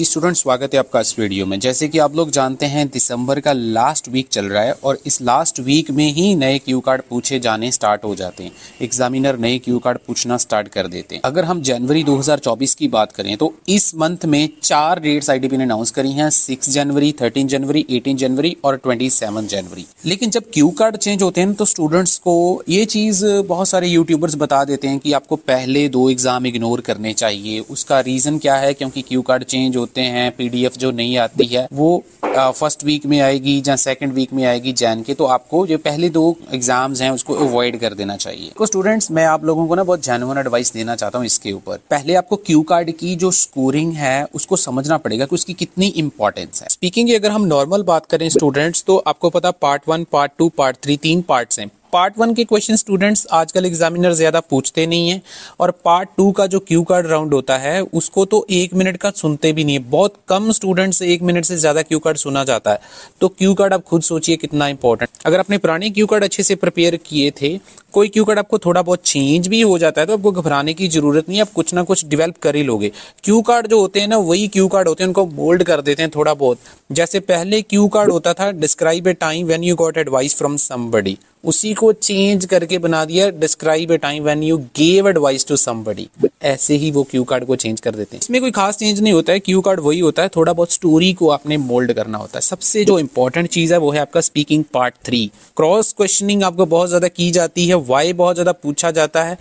जी student स्वागत है आपका इस वीडियो में जैसे कि आप लोग जानते हैं दिसंबर का लास्ट वीक चल रहा है और इस लास्ट वीक में ही नए क्यू कार्ड पूछे जाने स्टार्ट हो जाते हैं एग्जामिनर नए क्यू कार्ड पूछना स्टार्ट कर देते हैं अगर हम जनवरी 2024 की बात करें तो इस मंथ में चार डेट्स आई ने अनाउंस करी है सिक्स जनवरी थर्टीन जनवरी एटीन जनवरी और ट्वेंटी जनवरी लेकिन जब क्यू कार्ड चेंज होते हैं तो स्टूडेंट्स को ये चीज़ बहुत सारे यूट्यूबर्स बता देते हैं कि आपको पहले दो एग्जाम इग्नोर करने चाहिए उसका रीज़न क्या है क्योंकि क्यू कार्ड चेंज होते होते हैं पीडीएफ जो नहीं आती है वो फर्स्ट वीक में आएगी या सेकंड वीक में आएगी जैन के तो आपको जो पहले दो एग्जाम्स हैं उसको अवॉइड कर देना चाहिए तो स्टूडेंट्स मैं आप लोगों को ना बहुत जेनुअन एडवाइस देना चाहता हूँ इसके ऊपर पहले आपको क्यू कार्ड की जो स्कोरिंग है उसको समझना पड़ेगा कि उसकी कितनी इंपॉर्टेंस है स्पीकिंग की अगर हम नॉर्मल बात करें स्टूडेंट्स तो आपको पता part one part two part three तीन पार्ट है पार्ट वन के क्वेश्चन स्टूडेंट्स आजकल एग्जामिनर ज़्यादा पूछते नहीं हैं और पार्ट टू का जो क्यू कार्ड राउंड होता है उसको तो एक मिनट का सुनते भी नहीं है बहुत कम स्टूडेंट से एक मिनट से ज़्यादा क्यू कार्ड सुना जाता है तो क्यू कार्ड आप खुद सोचिए कितना इंपॉर्टेंट अगर अपने पुराने क्यू कार्ड अच्छे से प्रिपेयर किए थे कोई क्यू कार्ड आपको थोड़ा बहुत चेंज भी हो जाता है तो आपको घबराने की जरूरत नहीं है आप कुछ ना कुछ डिवेल्प कर ही लोगे क्यू कार्ड जो होते हैं ना वही क्यू कार्ड होते हैं उनको बोल्ड कर देते हैं थोड़ा बहुत जैसे पहले क्यू कार्ड होता था describe a time when you got advice from somebody उसी को चेंज करके बना दिया describe a time when you gave advice to somebody ऐसे ही वो क्यू कार्ड को चेंज कर देते हैं इसमें कोई खास चेंज नहीं होता है क्यू कार्ड वही होता है थोड़ा बहुत स्टोरी को आपने मोल्ड करना होता है सबसे जो इंपॉर्टेंट चीज है वो है आपका speaking part three cross questioning आपको बहुत ज्यादा की जाती है वाई बहुत ज्यादा पूछा जाता है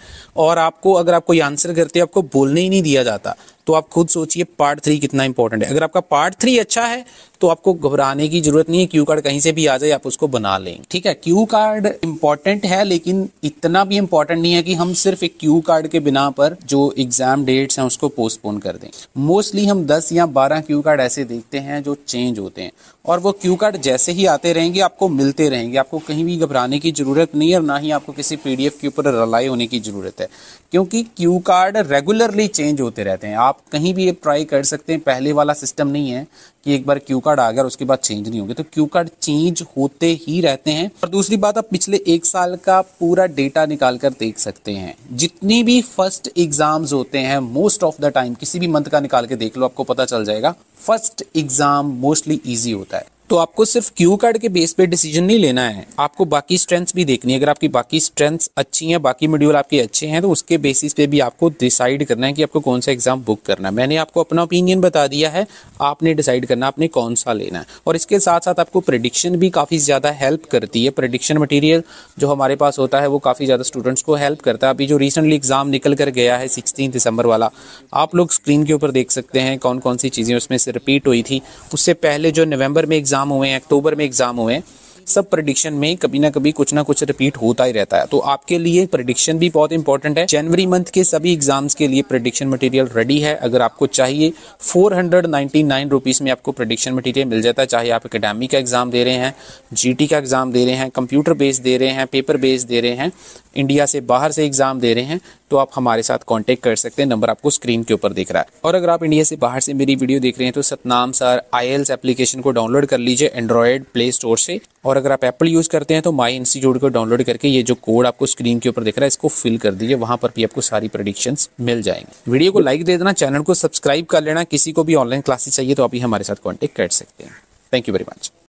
और आपको अगर आप कोई आंसर करते हो आपको बोलने ही नहीं दिया जाता तो आप खुद सोचिए पार्ट थ्री कितना इंपॉर्टेंट है अगर आपका पार्ट थ्री अच्छा है तो आपको घबराने की जरूरत नहीं है क्यू कार्ड कहीं से भी आ जाए आप उसको बना लें ठीक है क्यू कार्ड इंपॉर्टेंट है लेकिन इतना भी इंपॉर्टेंट नहीं है कि हम सिर्फ एक क्यू कार्ड के बिना पर जो एग्जाम डेट्स हैं उसको पोस्टपोन कर दें मोस्टली हम दस या बारह क्यू कार्ड ऐसे देखते हैं जो चेंज होते हैं और वो क्यू कार्ड जैसे ही आते रहेंगे आपको मिलते रहेंगे आपको कहीं भी घबराने की जरूरत नहीं है और ना ही आपको किसी पीडीएफ के ऊपर रलाई होने की जरूरत है क्योंकि क्यू कार्ड रेगुलरली चेंज होते रहते हैं आप कहीं भी ट्राई कर सकते हैं पहले वाला सिस्टम नहीं है कि एक बार क्यू कार्ड कार्ड आ गया और उसके बाद चेंज नहीं होंगे तो क्यू कार्ड चेंज होते ही रहते हैं और दूसरी बात आप पिछले एक साल का पूरा डेटा निकाल कर देख सकते हैं जितनी भी फर्स्ट एग्जाम्स होते हैं मोस्ट ऑफ द टाइम किसी भी मंथ का निकाल के देख लो आपको पता चल जाएगा फर्स्ट एग्जाम मोस्टली ईजी होता है तो आपको सिर्फ क्यू कार्ड के बेस पे डिसीजन नहीं लेना है आपको बाकी स्ट्रेंथ्स भी देखनी है अगर आपकी बाकी स्ट्रेंथ्स अच्छी हैं बाकी मॉड्यूल आपके अच्छे हैं तो उसके बेसिस पे भी आपको डिसाइड करना है कि आपको कौन सा एग्जाम बुक करना है मैंने आपको अपना ओपिनियन बता दिया है आपने डिसाइड करना आपने कौन सा लेना है और इसके साथ साथ आपको प्रडिक्शन भी काफ़ी ज़्यादा हेल्प करती है प्रडिक्शन मटीरियल जो हमारे पास होता है वो काफ़ी ज़्यादा स्टूडेंट्स को हेल्प करता है अभी जो रिसेंटली एग्ज़ाम निकल कर गया है सिक्सटीन दिसंबर वाला आप लोग स्क्रीन के ऊपर देख सकते हैं कौन कौन सी चीज़ें उसमें से रिपीट हुई थी उससे पहले जो नवंबर में एग्ज़ाम एग्ज़ाम हुए हैं अक्टूबर में एग्ज़ाम हुए हैं सब प्रडिक्शन में कभी ना कभी कुछ ना कुछ रिपीट होता ही रहता है तो आपके लिए प्रडिक्शन भी बहुत इंपॉर्टेंट है जनवरी मंथ के सभी एग्जाम्स के लिए प्रडिक्शन मटेरियल रेडी है अगर आपको चाहिए four hundred ninety nine rupees में आपको प्रडिक्शन मटेरियल मिल जाता है चाहे आप अकेडमी का एग्ज़ाम दे रहे हैं जी का एग्ज़ाम दे रहे हैं कंप्यूटर बेस्ड दे रहे हैं पेपर बेस्ड दे रहे हैं इंडिया से बाहर से एग्ज़ाम दे रहे हैं तो आप हमारे साथ कॉन्टेक्ट कर सकते हैं नंबर आपको स्क्रीन के ऊपर दिख रहा है और अगर आप इंडिया से बाहर से मेरी वीडियो देख रहे हैं तो सतनाम सर आई एप्लीकेशन को डाउनलोड कर लीजिए एंड्रॉयड प्ले स्टोर से और अगर आप एप्पल यूज़ करते हैं तो माई इंस्टीट्यूट को डाउनलोड करके ये जो कोड आपको स्क्रीन के ऊपर दिख रहा है इसको फिल कर दीजिए वहां पर भी आपको सारी प्रोडिक्शन मिल जाएंगे वीडियो को लाइक दे देना चैनल को सब्सक्राइब कर लेना किसी को भी ऑनलाइन क्लासेस चाहिए तो आप ही हमारे साथ कॉन्टेक्ट कर सकते हैं थैंक यू वेरी मच